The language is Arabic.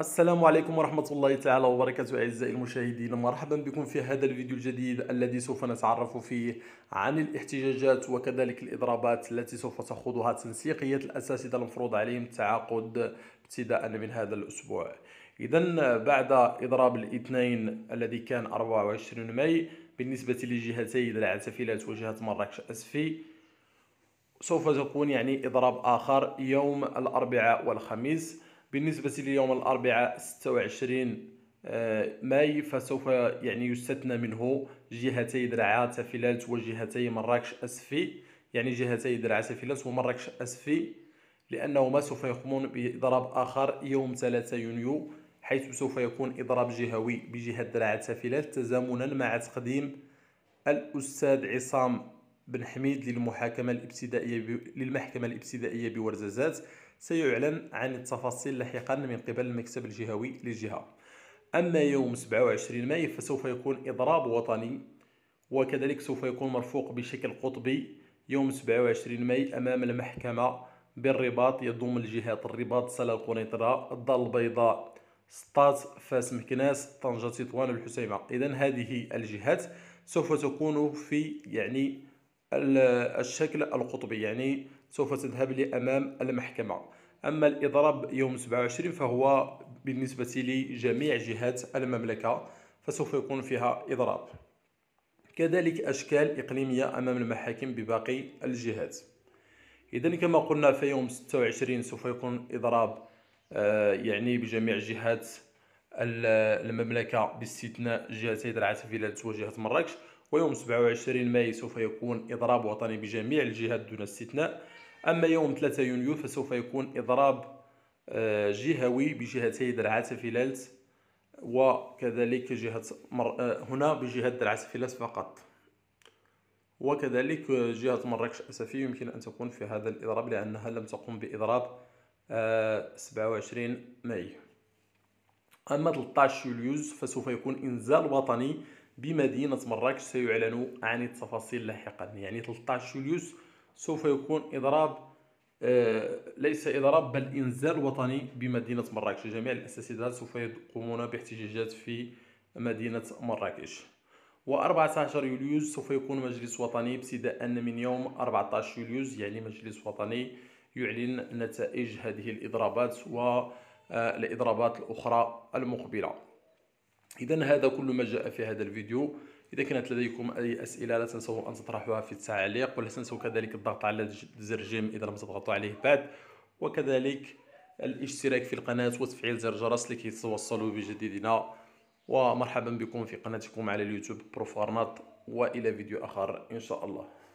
السلام عليكم ورحمة الله تعالى وبركاته أعزائي المشاهدين مرحبا بكم في هذا الفيديو الجديد الذي سوف نتعرف فيه عن الاحتجاجات وكذلك الإضرابات التي سوف تخوضها تنسيقية الأساتذة المفروض عليهم التعاقد ابتداء من هذا الأسبوع إذا بعد إضراب الاثنين الذي كان 24 ماي بالنسبة لجهتي العتفلات وجهة مراكش أسفي سوف تكون يعني إضراب آخر يوم الأربعاء والخميس بالنسبة ليوم الأربعاء 26 آه، ماي فسوف يعني يستثنى منه جهتي درعا تافلات وجهتي مراكش أسفي يعني جهتي درعا تافلات ومراكش أسفي لأنهما سوف يقومون بإضراب آخر يوم 3 يونيو حيث سوف يكون إضراب جهوي بجهة درعا تافلات تزامنا مع تقديم الأستاذ عصام بن حميد للمحاكمة الابتدائية للمحكمة الابتدائية بورزازات سيعلن عن التفاصيل لاحقا من قبل المكتب الجهوي للجهة أما يوم 27 ماي فسوف يكون إضراب وطني وكذلك سوف يكون مرفوق بشكل قطبي يوم 27 ماي أمام المحكمة بالرباط يضم الجهات الرباط سلا القنيطرة الدار البيضاء سطات فاس مكناس طنجة تطوان الحسيمة إذا هذه الجهات سوف تكون في يعني الشكل القطبي يعني سوف تذهب لأمام المحكمة أما الإضراب يوم 27 فهو بالنسبة لجميع جهات المملكة فسوف يكون فيها إضراب كذلك أشكال إقليمية أمام المحاكم بباقي الجهات إذا كما قلنا في يوم 26 سوف يكون إضراب آه، يعني بجميع جهات المملكة باستثناء جهة سيد العاصفة وجهة مراكش ويوم 27 ماي سوف يكون إضراب وطني بجميع الجهات دون استثناء أما يوم 3 يونيو فسوف يكون إضراب آه، جهوي بجهتي درعة فلالت وكذلك جهة مر... آه، هنا بجهة درعة فلالت فقط وكذلك جهة مراكش أسفي يمكن أن تكون في هذا الإضراب لأنها لم تقم بإضراب 27 آه، ماي أما 13 يوليوز فسوف يكون إنزال وطني بمدينة مراكش سيعلن عن التفاصيل لاحقا يعني 13 يوليوز سوف يكون إضراب آه، ليس إضراب بل إنزال وطني بمدينة مراكش جميع الأساتذة سوف يقومون باحتجاجات في مدينة مراكش و14 يوليوز سوف يكون مجلس وطني ابتداء من يوم 14 يوليوز يعني مجلس وطني يعلن نتائج هذه الإضرابات والإضرابات آه، الأخرى المقبلة إذا هذا كل ما جاء في هذا الفيديو إذا كانت لديكم أي أسئلة لا تنسوا أن تطرحوها في التعليق ولا تنسوا كذلك الضغط على زر جيم إذا لم تضغطوا عليه بعد وكذلك الاشتراك في القناة وتفعيل زر الجرس لكي تتوصلوا بجديدنا ومرحبا بكم في قناتكم على اليوتيوب بروفارنات وإلى فيديو آخر إن شاء الله